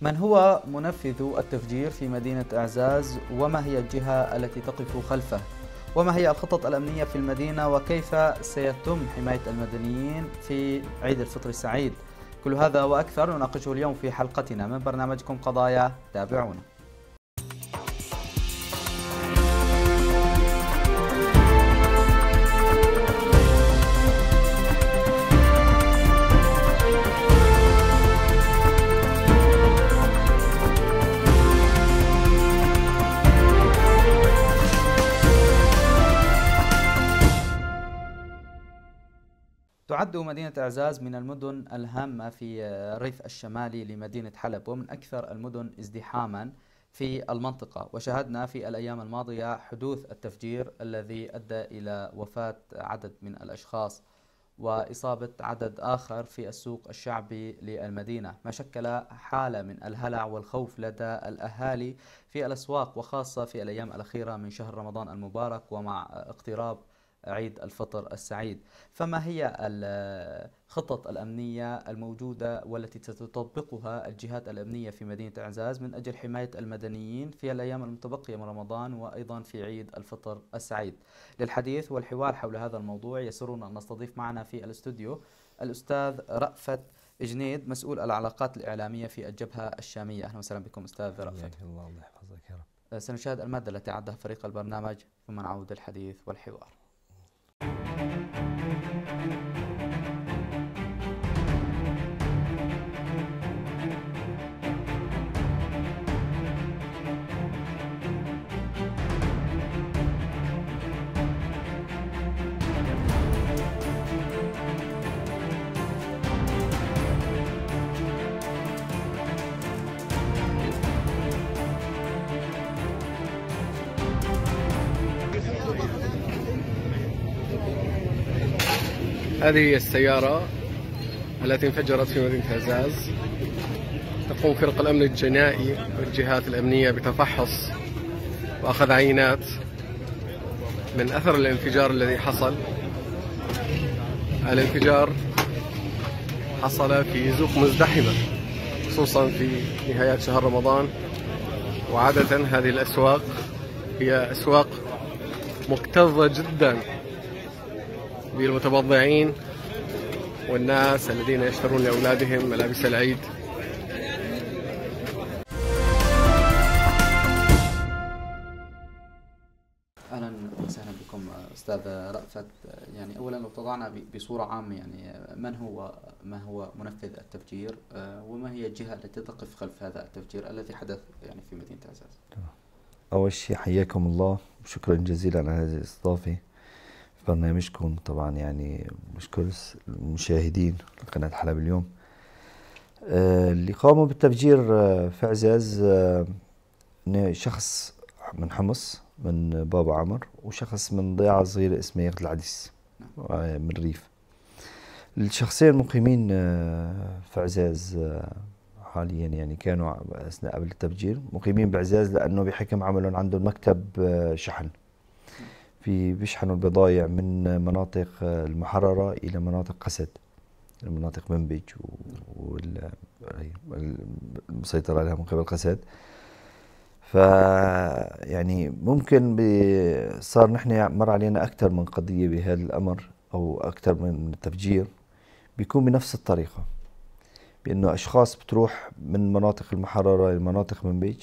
من هو منفذ التفجير في مدينة أعزاز وما هي الجهة التي تقف خلفه وما هي الخطط الأمنية في المدينة وكيف سيتم حماية المدنيين في عيد الفطر السعيد كل هذا وأكثر نناقشه اليوم في حلقتنا من برنامجكم قضايا تابعونا تعد مدينة إعزاز من المدن الهامة في الريف الشمالي لمدينة حلب ومن أكثر المدن ازدحاما في المنطقة وشاهدنا في الأيام الماضية حدوث التفجير الذي أدى إلى وفاة عدد من الأشخاص وإصابة عدد آخر في السوق الشعبي للمدينة ما شكل حالة من الهلع والخوف لدى الأهالي في الأسواق وخاصة في الأيام الأخيرة من شهر رمضان المبارك ومع اقتراب عيد الفطر السعيد فما هي الخطط الأمنية الموجودة والتي ستطبقها الجهات الأمنية في مدينة عزاز من أجل حماية المدنيين في الأيام المتبقية من رمضان وأيضا في عيد الفطر السعيد للحديث والحوار حول هذا الموضوع يسرنا أن نستضيف معنا في الاستوديو الأستاذ رأفت جنيد مسؤول العلاقات الإعلامية في الجبهة الشامية أهلا وسهلا بكم أستاذ رأفت الله الله يحفظك يا رب سنشاهد المادة التي عدها فريق البرنامج ثم نعود الحديث والحوار هذه هي السيارة التي انفجرت في مدينة هزاز تقوم فرق الأمن الجنائي والجهات الأمنية بتفحص وأخذ عينات من أثر الانفجار الذي حصل الانفجار حصل في زوق مزدحمة خصوصا في نهايات شهر رمضان وعادة هذه الأسواق هي أسواق مكتظة جدا بالمتبضعين والناس الذين يشترون لأولادهم ملابس العيد اهلا وسهلا بكم استاذ رأفت يعني اولا لو تضعنا بصوره عامه يعني من هو ما هو منفذ التفجير آه، وما هي الجهه التي تقف خلف هذا التفجير الذي حدث يعني في مدينه عزاز؟ اول شيء حياكم الله وشكرا جزيلا على هذه الاستضافه برنامجكم طبعا يعني بشكر المشاهدين قناة حلب اليوم آه، اللي قاموا بالتفجير آه، في عزاز آه، شخص من حمص من بابا عمر وشخص من ضيعة صغيرة اسمها يغد العديس من الريف الشخصين المقيمين في عزاز حاليا يعني كانوا اثناء قبل التفجير مقيمين بعزاز لانه بحكم عملهم عندهم مكتب شحن بيشحنوا البضائع من مناطق المحررة إلى مناطق قسد المناطق منبج والمسيطرة عليها من قبل قسد ف يعني ممكن صار نحن مر علينا أكثر من قضية بهذا الأمر أو أكثر من تفجير بيكون بنفس الطريقة بأنه أشخاص بتروح من مناطق المحررة لمناطق منبج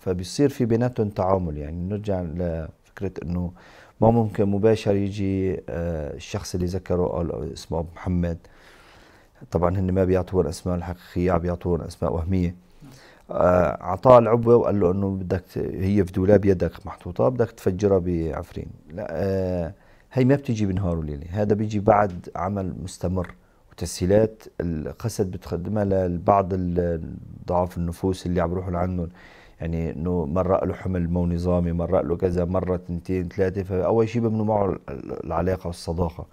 فبيصير في بيناتهم تعامل يعني نرجع لفكرة أنه ما ممكن مباشر يجي آه، الشخص اللي ذكره قال اسمه ابو محمد طبعا هن ما بيعطوهم اسماء الحقيقيه عم بيعطوهم اسماء وهميه اعطاه آه، العبوه وقال له انه بدك هي في دولاب يدك محطوطه بدك تفجرها بعفرين لا آه، هي ما بتيجي بنهار وليله هذا بيجي بعد عمل مستمر وتسهيلات القسد بتقدمها لبعض ضعاف النفوس اللي عم بيروحوا لعندهم يعني انه مرة له حمل مو نظامي مرة له كذا مرة تنتين ثلاثة فأول شيء ببنوا معه العلاقة والصداقة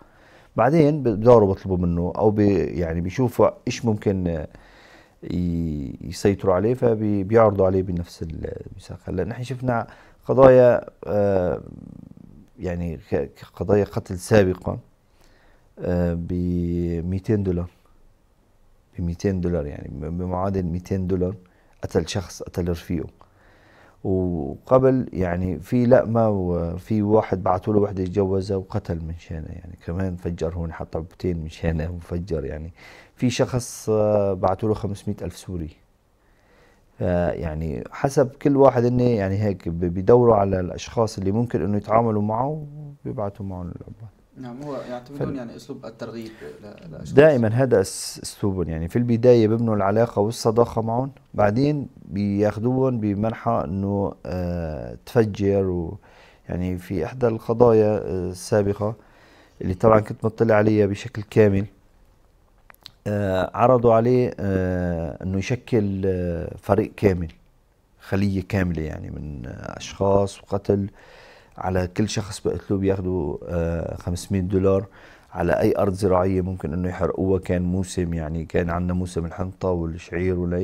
بعدين بدوروا بطلبوا منه أو بي يعني بيشوفوا إيش ممكن آه، يسيطروا عليه فبيعرضوا عليه بنفس المساق هلا نحن شفنا قضايا آه، يعني قضايا قتل سابقة آه، ب 200 دولار ب 200 دولار يعني بمعادل 200 دولار قتل شخص قتل رفيقه وقبل يعني في لقمة وفي واحد بعثوا له وحدة يتجوزها وقتل من شانة يعني كمان فجر هون حط عبتين من شانة وفجر يعني في شخص بعثوا له 500 ألف سوري آه، يعني حسب كل واحد انه يعني هيك بيدوروا على الاشخاص اللي ممكن انه يتعاملوا معه بيبعثوا معهم العمال نعم هو يعتمدون ف... يعني اسلوب الترغيب لأشخاص. دائما هذا اسلوبهم يعني في البدايه بيبنوا العلاقه والصداقه معهم بعدين بياخذوهم بمنحى انه آه تفجر و يعني في احدى القضايا آه، السابقه اللي طبعا كنت مطلع عليها بشكل كامل آه عرضوا عليه آه انه يشكل آه فريق كامل خليه كامله يعني من آه اشخاص وقتل آه على كل شخص بقتلوه بياخذوا آه، 500 دولار على اي ارض زراعيه ممكن انه يحرقوها كان موسم يعني كان عندنا موسم الحنطه والشعير ولا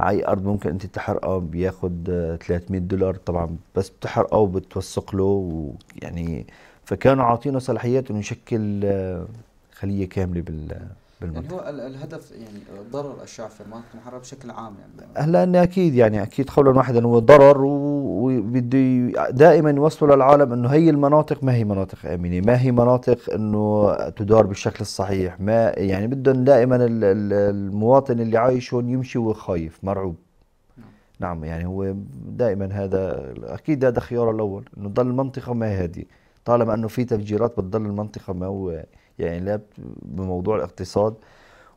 اي ارض ممكن انت تحرقها بياخذ 300 آه، دولار طبعا بس بتحرقه وبتوثق له يعني فكانوا عاطينا صلاحيات انه يشكل آه، خليه كامله بال بالمنطقه يعني هو الهدف يعني ضرر الشعب في المنطقة المحرره بشكل عام يعني انه اكيد يعني اكيد قولا واحدا هو ضرر وبده دائما يوصلوا للعالم انه هي المناطق ما هي مناطق امنه، ما هي مناطق انه تدار بالشكل الصحيح، ما يعني بدهم دائما المواطن اللي عايش هون يمشي وخايف مرعوب. نعم. نعم يعني هو دائما هذا اكيد هذا خياره الاول انه تضل المنطقه ما هي هاديه، طالما انه في تفجيرات بتضل المنطقه ما هو يعني لا بموضوع الاقتصاد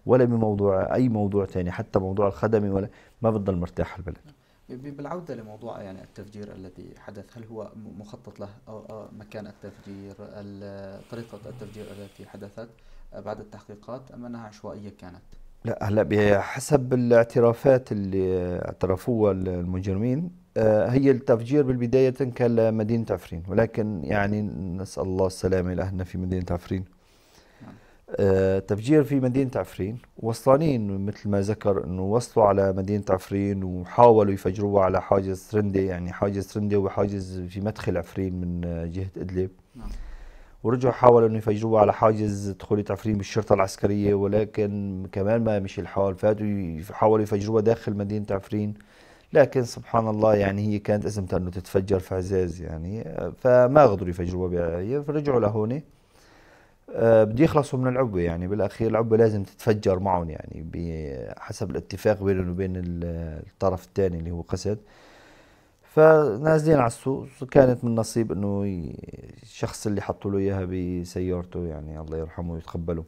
ولا بموضوع اي موضوع ثاني حتى موضوع الخدمي ولا ما بتضل مرتاح البلد بالعودة لموضوع يعني التفجير الذي حدث هل هو مخطط له مكان التفجير طريقة التفجير التي حدثت بعد التحقيقات أم أنها عشوائية كانت لا هلا بحسب الاعترافات اللي اعترفوها المجرمين آه، هي التفجير بالبداية كان لمدينة عفرين ولكن يعني نسأل الله السلامة لأهلنا في مدينة عفرين آه، تفجير في مدينة عفرين وصلانين مثل ما ذكر انه وصلوا على مدينة عفرين وحاولوا يفجروها على حاجز ترندة يعني حاجز ترندة وحاجز في مدخل عفرين من جهة ادلب نعم. ورجعوا حاولوا انه يفجروها على حاجز دخولية عفرين بالشرطة العسكرية ولكن كمان ما مشي الحال فاتوا حاولوا يفجروها داخل مدينة عفرين لكن سبحان الله يعني هي كانت ازمتها انه تتفجر في عزاز يعني فما قدروا يفجروها فرجعوا لهوني آه، بده يخلصوا من العبة يعني بالأخير العبة لازم تتفجر معهم يعني بحسب الاتفاق بينهم وبين الطرف الثاني اللي هو قسد فنازلين على السوق كانت من نصيب انه الشخص اللي حطوا له اياها بسيارته يعني الله يرحمه ويتقبله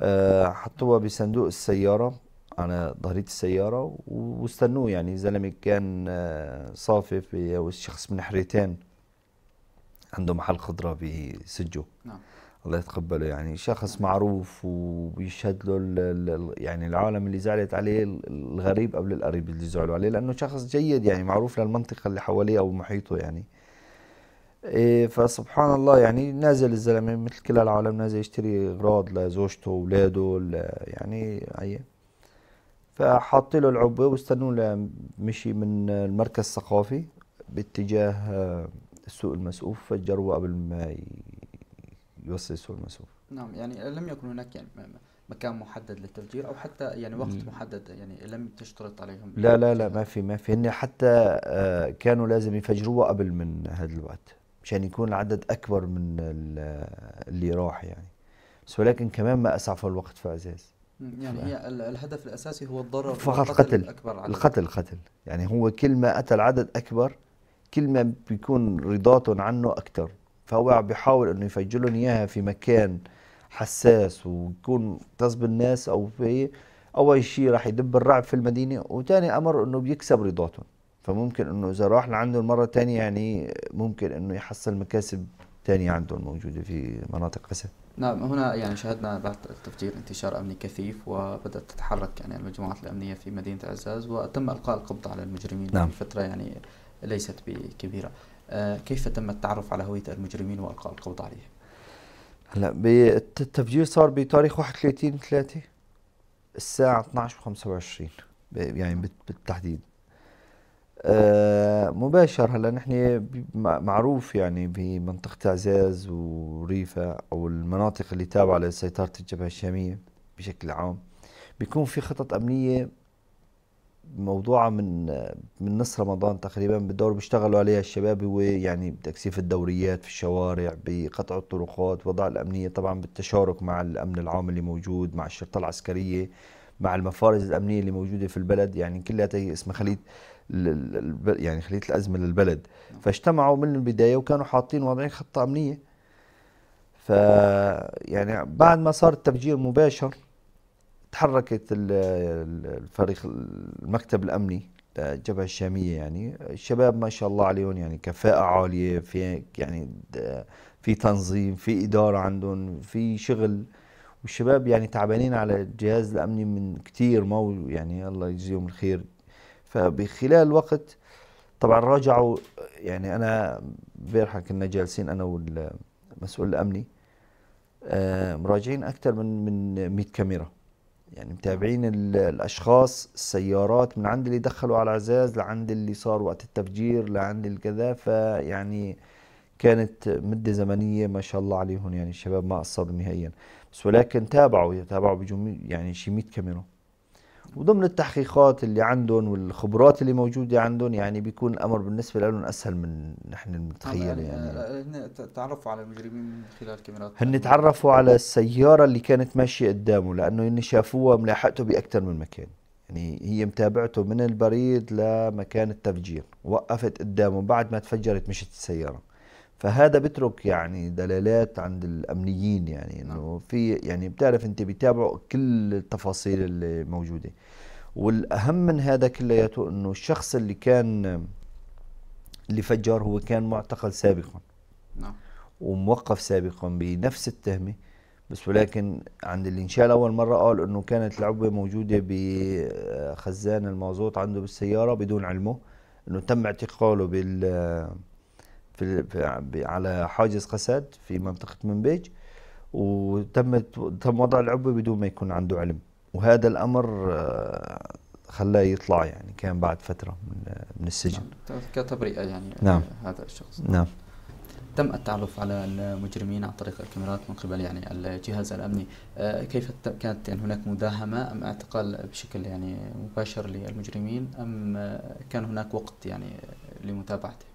آه، حطوها بصندوق السياره على ظهريه السياره واستنوه يعني زلمه كان آه، صافي في الشخص من حريتين عنده محل خضره بسجو نعم الله يتقبله يعني شخص معروف وبيشهد له الـ الـ يعني العالم اللي زعلت عليه الغريب قبل القريب اللي زعلوا عليه لانه شخص جيد يعني معروف للمنطقه اللي حواليه او محيطه يعني إيه فسبحان الله يعني نازل الزلمه مثل كل العالم نازل يشتري اغراض لزوجته واولاده يعني هي فحاط له العبه واستنوا مشي من المركز الثقافي باتجاه آه، السوق المسقوف فجروا قبل ما يوصل السوق المسؤول نعم يعني لم يكن هناك يعني مكان محدد للتفجير او حتى يعني وقت محدد يعني لم تشترط عليهم لا لا لا ما في ما في هن حتى آه، كانوا لازم يفجروه قبل من هذا الوقت مشان يكون العدد اكبر من اللي راح يعني بس ولكن كمان ما اسعف الوقت في عزاز يعني ف... هي الهدف الاساسي هو الضرر فقط قتل أكبر عدد. القتل يعني هو كل ما اتى العدد اكبر كل ما بيكون رضاتهم عنه اكثر فهو بيحاول انه يفجر لهم اياها في مكان حساس ويكون غصب الناس او في اول شيء راح يدب الرعب في المدينه وثاني امر انه بيكسب رضاتهم فممكن انه اذا راح لعنده المره الثانيه يعني ممكن انه يحصل مكاسب ثانيه عندهم موجوده في مناطق اسد نعم هنا يعني شهدنا بعد التفجير انتشار امني كثيف وبدات تتحرك يعني المجموعات الامنيه في مدينه عزاز وتم القاء القبض على المجرمين نعم. في فتره يعني ليست بكبيره. آه، كيف تم التعرف على هويه المجرمين والقاء القبض عليهم؟ هلا التفجير صار بتاريخ 31 3 الساعه 12 25 يعني بالتحديد آه، مباشر هلا نحن معروف يعني بمنطقة عزاز وريفا أو المناطق اللي تابعة لسيطرة الجبهة الشامية بشكل عام بيكون في خطط أمنية موضوعه من من نص رمضان تقريبا بالدور بيشتغلوا عليها الشباب هو يعني تكثيف الدوريات في الشوارع بقطع الطرقات وضع الامنيه طبعا بالتشارك مع الامن العام اللي موجود مع الشرطه العسكريه مع المفارز الامنيه اللي موجوده في البلد يعني كلها اسمها خليط يعني خليط الازمه للبلد فاجتمعوا من البدايه وكانوا حاطين وضعين خطه امنيه ف يعني بعد ما صار التفجير مباشر تحركت الفريق المكتب الامني الجبهه الشاميه يعني الشباب ما شاء الله عليهم يعني كفاءه عاليه في يعني في تنظيم في اداره عندهم في شغل والشباب يعني تعبانين على الجهاز الامني من كثير ما يعني الله يجزيهم الخير فبخلال الوقت طبعا راجعوا يعني انا امبارحه كنا جالسين انا والمسؤول الامني آه، مراجعين اكثر من من 100 كاميرا يعني متابعين الاشخاص السيارات من عند اللي دخلوا على العزاز لعند اللي صار وقت التفجير لعند الكذا فيعني كانت مدة زمنية ما شاء الله عليهم يعني الشباب ما قصروا نهائيا بس ولكن تابعوا تابعوا بجم يعني شي 100 كاميرا وضمن التحقيقات اللي عندهم والخبرات اللي موجوده عندهم يعني بيكون الامر بالنسبه لهم اسهل من نحن المتخيل يعني آه، هن تعرفوا على المجرمين من خلال كاميرات هن يعني. تعرفوا على السياره اللي كانت ماشيه قدامه لانه هن شافوها ملاحقته باكثر من مكان يعني هي متابعته من البريد لمكان التفجير وقفت قدامه بعد ما تفجرت مشت السياره فهذا بترك يعني دلالات عند الامنيين يعني نعم. انه في يعني بتعرف انت بيتابعوا كل التفاصيل اللي موجوده والاهم من هذا كلياته انه الشخص اللي كان اللي فجر هو كان معتقل سابقا نعم وموقف سابقا بنفس التهمه بس ولكن عند اللي انشال اول مره قال انه كانت العبوه موجوده بخزان المازوت عنده بالسياره بدون علمه انه تم اعتقاله بال في, على حاجز قسد في منطقه منبج وتم تم وضع العبوة بدون ما يكون عنده علم وهذا الامر آه، خلاه يطلع يعني كان بعد فتره من آه، من السجن نعم. كتبرئه آه، يعني نعم. هذا الشخص نعم تم التعرف على المجرمين عن طريق الكاميرات من قبل يعني الجهاز الامني كيف كانت يعني هناك مداهمه ام اعتقال بشكل يعني مباشر للمجرمين ام كان هناك وقت يعني لمتابعته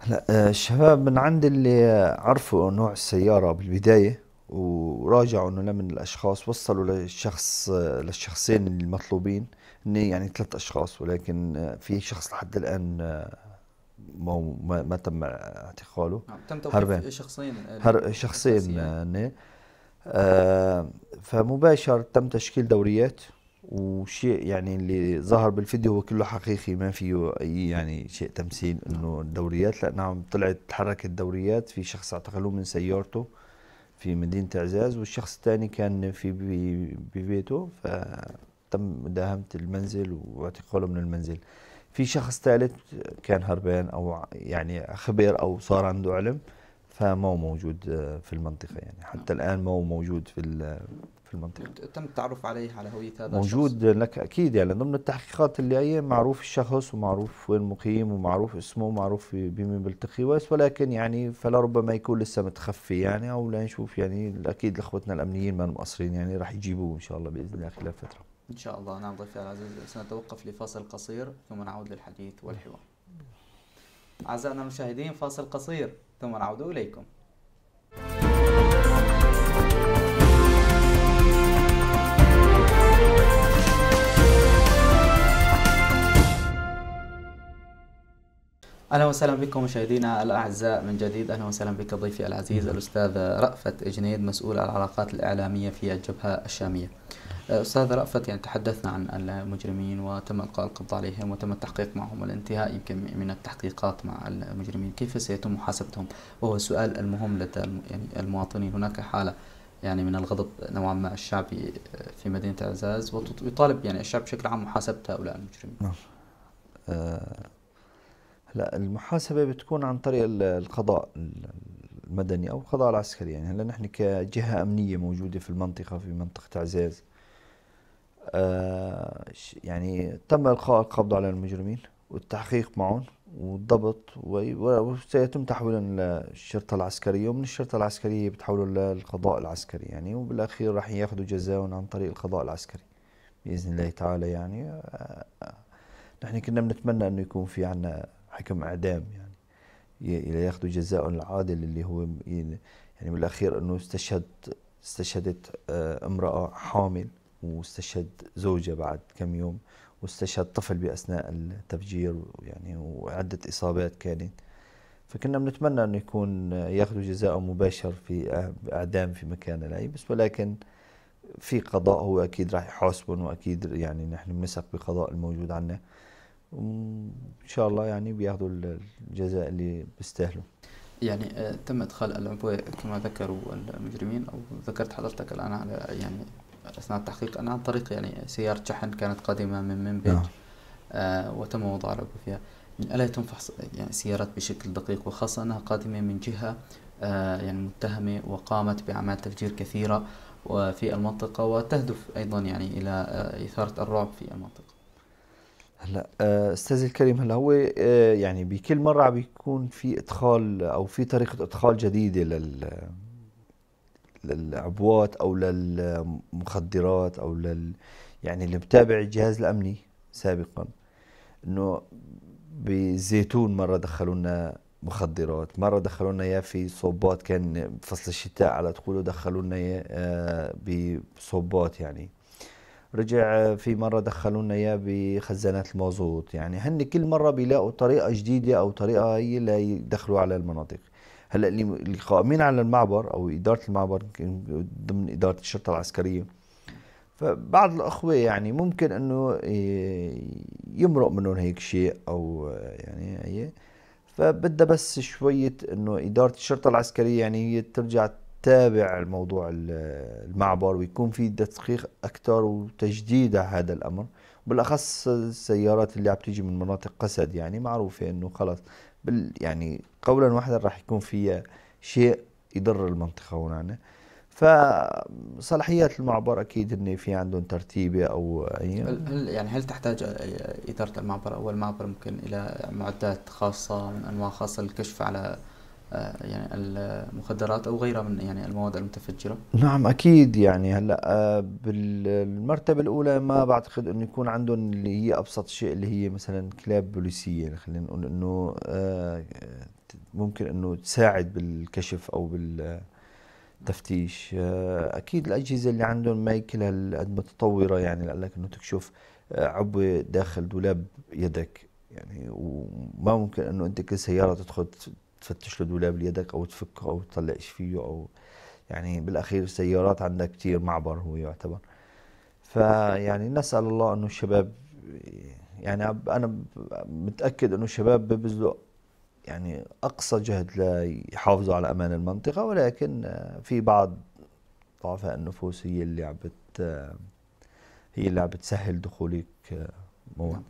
هلا آه، الشباب من عند اللي عرفوا نوع السيارة بالبداية وراجعوا انه لمن الاشخاص وصلوا للشخص آه، للشخصين المطلوبين انه يعني ثلاث اشخاص ولكن آه، في شخص لحد الان ما ما, ما تم اعتقاله نعم، تم توقيف شخصين هر شخصين آه فمباشر تم تشكيل دوريات وشيء يعني اللي ظهر بالفيديو هو كله حقيقي ما فيه اي يعني شيء تمثيل انه الدوريات لا نعم طلعت تحركت دوريات في شخص اعتقلوه من سيارته في مدينه اعزاز والشخص الثاني كان في ببيته فتم مداهمه المنزل واعتقاله من المنزل في شخص ثالث كان هربان او يعني خبر او صار عنده علم فما هو موجود آه، في المنطقة يعني نعم. حتى نعم. الآن ما هو موجود في آه، في المنطقة تم التعرف عليه على هوية هذا موجود الشخص. لك أكيد يعني ضمن التحقيقات اللي هي نعم. معروف الشخص ومعروف وين مقيم ومعروف اسمه ومعروف بمين بيلتقي ولكن يعني فلربما يكون لسه متخفي نعم. يعني أو لا نشوف يعني أكيد إخوتنا الأمنيين ما مقصرين يعني راح يجيبوه إن شاء الله بإذن الله خلال فترة إن شاء الله نعم ضيفي العزيز سنتوقف لفاصل قصير ثم نعود للحديث والحوار أعزائنا المشاهدين فاصل قصير ثم نعود إليكم اهلا وسهلا بكم مشاهدينا الاعزاء من جديد اهلا وسهلا بك ضيفي العزيز الاستاذ رأفت جنيد مسؤول العلاقات الاعلاميه في الجبهه الشاميه. استاذ رأفت يعني تحدثنا عن المجرمين وتم القاء القبض عليهم وتم التحقيق معهم والانتهاء يمكن من التحقيقات مع المجرمين كيف سيتم محاسبتهم وهو السؤال المهم لدى يعني المواطنين هناك حالة يعني من الغضب نوعا ما الشعبي في مدينة عزاز ويطالب يعني الشعب بشكل عام محاسبة هؤلاء المجرمين نعم آه لا المحاسبة بتكون عن طريق القضاء المدني أو القضاء العسكري يعني هلا نحن كجهة أمنية موجودة في المنطقة في منطقة عزاز آه، يعني تم القاء القبض على المجرمين والتحقيق معهم والضبط وسيتم تحويلهم للشرطة العسكرية ومن الشرطة العسكرية بتحولوا للقضاء العسكري يعني وبالأخير راح ياخذوا جزاهم عن طريق القضاء العسكري بإذن الله تعالى يعني آه، آه، نحن كنا بنتمنى أنه يكون في عنا حكم إعدام يعني ياخذوا جزاءهم العادل اللي هو يعني بالأخير أنه استشهد استشهدت امرأة حامل واستشهد زوجة بعد كم يوم واستشهد طفل بأثناء التفجير يعني وعدة إصابات كانت فكنا بنتمنى أنه يكون ياخذوا جزاءه مباشر في إعدام في مكان بس ولكن في قضاء هو أكيد راح يحاسبهم وأكيد يعني نحن بنثق بقضاء الموجود عنا وإن شاء الله يعني بياخذوا الجزاء اللي بيستاهلوا يعني آه، تم ادخال العبوه كما ذكروا المجرمين او ذكرت حضرتك الان على يعني اثناء التحقيق انا عن طريق يعني سياره شحن كانت قادمه من منبج نعم. آه وتم مضاربه فيها الا يتم فحص يعني السيارات بشكل دقيق وخاصه انها قادمه من جهه آه يعني متهمه وقامت باعمال تفجير كثيره وفي المنطقه وتهدف ايضا يعني الى آه اثاره الرعب في المنطقه هلا آه، استاذ الكريم هلا هو آه، يعني بكل مره عم بيكون في ادخال او في طريقه ادخال جديده لل للعبوات او للمخدرات او لل يعني اللي متابع الجهاز الامني سابقا انه بزيتون مره دخلوا لنا مخدرات مره دخلوا لنا اياه في صوبات كان فصل الشتاء على طول دخلوا لنا اياه آه، بصوبات يعني رجع آه، في مره دخلوا لنا اياه بخزانات المازوت يعني هن كل مره بيلاقوا طريقه جديده او طريقه هي ليدخلوا على المناطق هلا اللي قائمين على المعبر او اداره المعبر ضمن اداره الشرطه العسكريه فبعض الاخوه يعني ممكن انه آه، يمرق منهم هيك شيء او آه، يعني هي فبدها بس شويه انه اداره الشرطه العسكريه يعني هي ترجع تابع الموضوع المعبر ويكون في تدقيق أكثر وتجديد هذا الأمر بالأخص السيارات اللي عم تيجي من مناطق قسد يعني معروفة إنه خلص بال يعني قولا واحدا راح يكون فيها شيء يضر المنطقة هون يعني. فصلاحيات المعبر اكيد هن في عندهم ترتيبه او اي هل يعني هل تحتاج اداره المعبر او المعبر ممكن الى معدات خاصه من انواع خاصه للكشف على آه، يعني المخدرات او غيرها من يعني المواد المتفجره؟ نعم اكيد يعني هلا آه، بالمرتبه الاولى ما بعتقد انه يكون عندهم اللي هي ابسط شيء اللي هي مثلا كلاب بوليسيه يعني خلينا نقول انه آه، ممكن انه تساعد بالكشف او بال تفتيش اكيد الاجهزه اللي عندهم ما كلها المتطوره متطوره يعني لك انه تكشف عبوه داخل دولاب يدك يعني وما ممكن انه انت كل سياره تدخل تفتش له دولاب ليدك او تفكه او تطلع ايش فيه او يعني بالاخير السيارات عندك كثير معبر هو يعتبر فيعني نسال الله انه الشباب يعني انا متاكد انه الشباب ببذلوا يعني اقصى جهد ليحافظوا على امان المنطقه ولكن في بعض ضعفاء النفوس هي اللي عم هي اللي عم بتسهل دخولك آه، مواد نعم.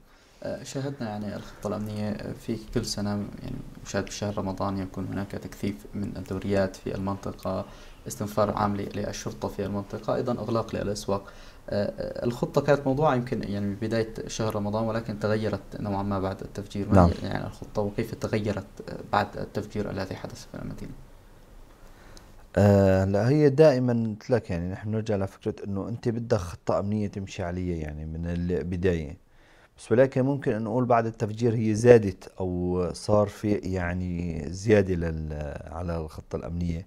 شاهدنا يعني الخطة الأمنية في كل سنة يعني مشاهد بشهر رمضان يكون هناك تكثيف من الدوريات في المنطقة استنفار عام للشرطة في المنطقة أيضا إغلاق للأسواق آه، آه، الخطة كانت موضوعة يمكن يعني بداية شهر رمضان ولكن تغيرت نوعا ما بعد التفجير ما نعم. يعني الخطة وكيف تغيرت آه، بعد التفجير الذي حدث في المدينة آه لا هي دائما قلت لك يعني نحن نرجع لفكره انه انت بدك خطه امنيه تمشي عليها يعني من البدايه بس ولكن ممكن أن نقول بعد التفجير هي زادت أو صار في يعني زيادة لل على الخطة الأمنية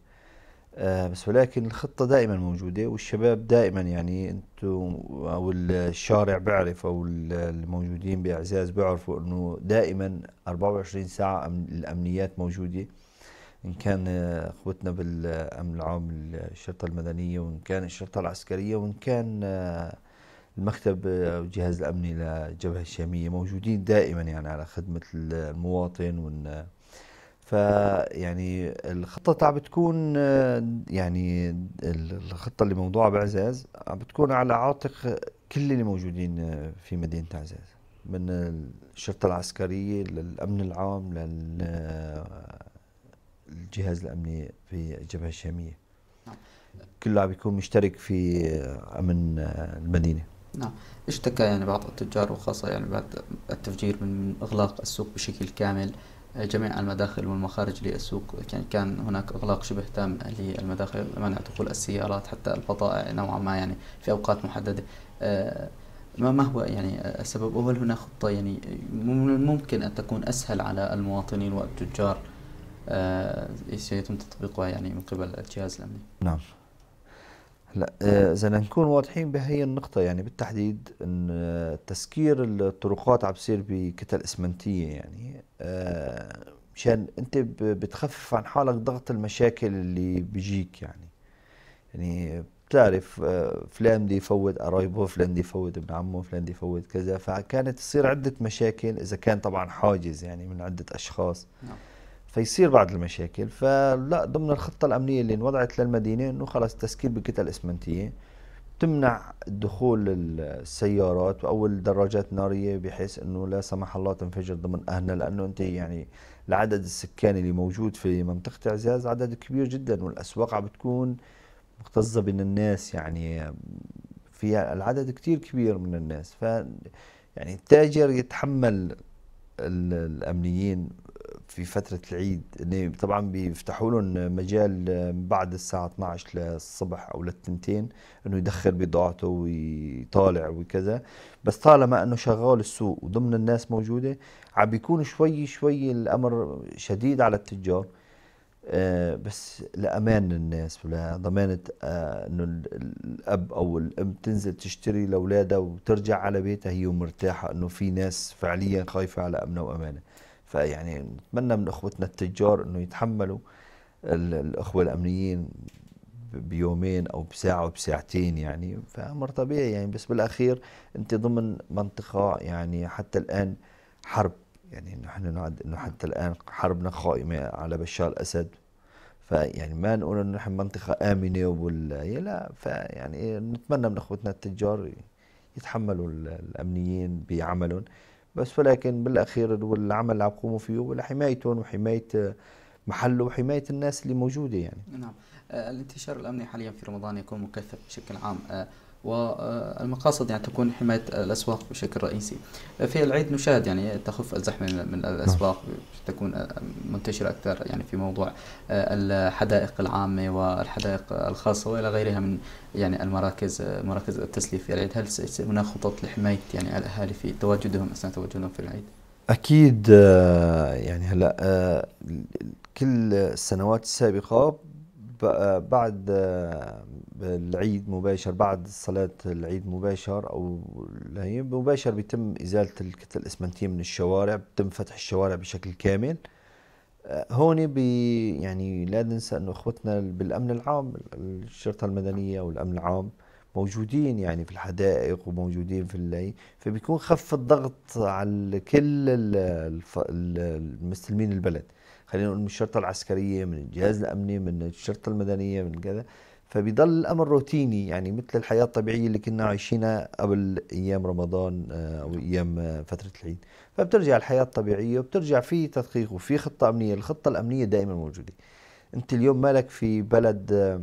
آه، بس ولكن الخطة دائما موجودة والشباب دائما يعني انتم او الشارع بيعرف او الموجودين باعزاز بيعرفوا انه دائما 24 ساعة الامنيات موجودة ان كان آه، اخوتنا بالامن العام الشرطة المدنية وان كان الشرطة العسكرية وان كان آه، المكتب آه، او الجهاز الامني للجبهه الشاميه موجودين دائما يعني على خدمه المواطن وال فيعني الخطة تاع بتكون يعني الخطة آه، يعني اللي موضوعة بعزاز عم بتكون على عاتق كل اللي موجودين آه، في مدينة عزاز من الشرطة العسكرية للأمن العام للجهاز الأمني في الجبهة الشامية نعم. كله عم بيكون مشترك في أمن المدينة نعم اشتكى يعني بعض التجار وخاصة يعني بعد التفجير من إغلاق السوق بشكل كامل آه، جميع المداخل والمخارج للسوق يعني كان هناك إغلاق شبه تام للمداخل منع دخول السيارات حتى البضائع نوعا ما يعني في أوقات محددة آه، ما ما هو يعني السبب وهل هنا خطة يعني ممكن أن تكون أسهل على المواطنين والتجار آه، سيتم تطبيقها يعني من قبل الجهاز الأمني نعم هلا آه، اذا نكون واضحين بهي النقطة يعني بالتحديد ان آه، تسكير الطرقات عم بصير بكتل اسمنتية يعني آه، مشان انت بتخفف عن حالك ضغط المشاكل اللي بيجيك يعني يعني بتعرف فلان بده يفوت قرايبه فلان بده يفوت ابن عمه فلان بده يفوت كذا فكانت تصير عدة مشاكل اذا كان طبعا حاجز يعني من عدة اشخاص نعم. فيصير بعض المشاكل فلا ضمن الخطة الأمنية اللي انوضعت للمدينة أنه خلص تسكير بكتل إسمنتية تمنع دخول السيارات أو الدراجات النارية بحيث أنه لا سمح الله تنفجر ضمن أهلنا لأنه أنت يعني العدد السكاني اللي موجود في منطقة عزاز عدد كبير جدا والأسواق عم بتكون مكتظة بين الناس يعني فيها العدد كتير كبير من الناس ف يعني التاجر يتحمل الأمنيين في فتره العيد طبعا بيفتحوا لهم مجال بعد الساعه 12 للصبح او للتنتين انه يدخل بضاعته ويطالع وكذا بس طالما انه شغال السوق وضمن الناس موجوده عم بيكون شوي شوي الامر شديد على التجار آه، بس لامان الناس ولضمانه آه، انه الاب او الام تنزل تشتري لاولادها وترجع على بيتها هي مرتاحه انه في ناس فعليا خايفه على امنها وامانه فيعني نتمنى من اخوتنا التجار انه يتحملوا الاخوه الامنيين بيومين او بساعه وبساعتين يعني فامر طبيعي يعني بس بالاخير انت ضمن منطقه يعني حتى الان حرب يعني نحن نعد انه حتى الان حربنا قائمه على بشار الاسد فيعني ما نقول انه نحن منطقه امنه ولا لا فيعني نتمنى من اخوتنا التجار يتحملوا الامنيين بعملهم بس ولكن بالاخير والعمل اللي عم يقوموا فيه ولحمايتهم وحمايه آه، محله وحمايه الناس اللي موجوده يعني. نعم آه، الانتشار الامني حاليا في رمضان يكون مكثف بشكل عام آه، والمقاصد يعني تكون حماية الأسواق بشكل رئيسي في العيد نشاهد يعني تخف الزحمة من نعم. الأسواق تكون آه، منتشرة أكثر يعني في موضوع آه، الحدائق العامة والحدائق الخاصة وإلى غيرها من يعني المراكز آه، مراكز التسليف في العيد هل هناك خطط لحماية يعني الأهالي في تواجدهم أثناء تواجدهم في العيد؟ أكيد يعني هلا كل السنوات السابقة بعد آه، العيد مباشر بعد صلاة العيد مباشر أو هي مباشر بيتم إزالة الكتلة الإسمنتية من الشوارع بتم فتح الشوارع بشكل كامل آه، هون بي يعني لا ننسى أنه إخوتنا بالأمن العام الشرطة المدنية والأمن العام موجودين يعني في الحدائق وموجودين في اللي فبيكون خف الضغط على كل المستلمين البلد خلينا نقول من الشرطه العسكريه من الجهاز الامني من الشرطه المدنيه من كذا فبيضل الامر روتيني يعني مثل الحياه الطبيعيه اللي كنا عايشينها قبل ايام رمضان آه، او ايام آه، فتره العيد فبترجع الحياه الطبيعيه وبترجع في تدقيق وفي خطه امنيه الخطه الامنيه دائما موجوده انت اليوم مالك في بلد آه،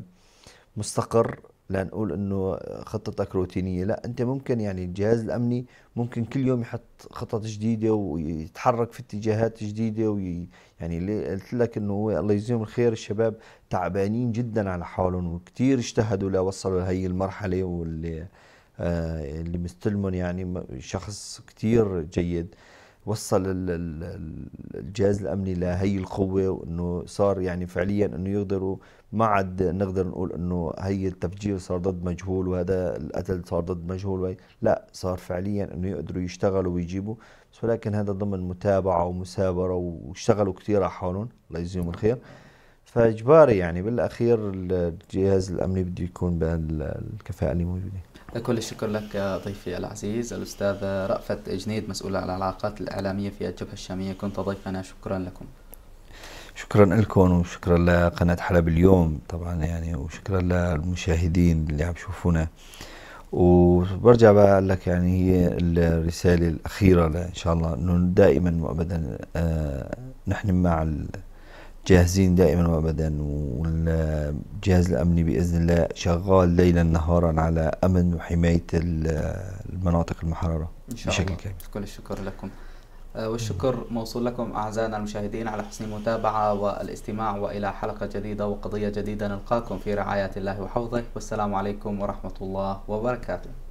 مستقر لنقول انه خطتك روتينيه لا انت ممكن يعني الجهاز الامني ممكن كل يوم يحط خطط جديده ويتحرك في اتجاهات جديده وي يعني اللي قلت لك انه هو الله يجزيهم الخير الشباب تعبانين جدا على حالهم وكثير اجتهدوا لوصلوا لهي المرحله واللي آه اللي مستلمهم يعني شخص كثير جيد وصل الجهاز الامني لهي القوه وانه صار يعني فعليا انه يقدروا ما عاد نقدر نقول انه هي التفجير صار ضد مجهول وهذا القتل صار ضد مجهول وهي لا صار فعليا انه يقدروا يشتغلوا ويجيبوا بس ولكن هذا ضمن متابعه ومسابره واشتغلوا كثير على حالهم الله يجزيهم الخير فاجباري يعني بالاخير الجهاز الامني بده يكون بالكفاءه اللي موجوده كل الشكر لك ضيفي العزيز الأستاذ رأفت جنيد مسؤول على العلاقات الإعلامية في الجبهة الشامية كنت ضيفنا شكرا لكم شكرا لكم وشكرا لقناة حلب اليوم طبعا يعني وشكرا للمشاهدين اللي عم يشوفونا وبرجع بقول لك يعني هي الرسالة الأخيرة إن شاء الله أنه دائما وأبدا آه، نحن مع جاهزين دائما وابدا والجهاز الامني باذن الله شغال ليلا نهارا على امن وحمايه المناطق المحرره إن شاء بشكل كامل كل الشكر لكم آه، والشكر موصول لكم أعزائنا المشاهدين على حسن المتابعة والاستماع وإلى حلقة جديدة وقضية جديدة نلقاكم في رعاية الله وحفظه والسلام عليكم ورحمة الله وبركاته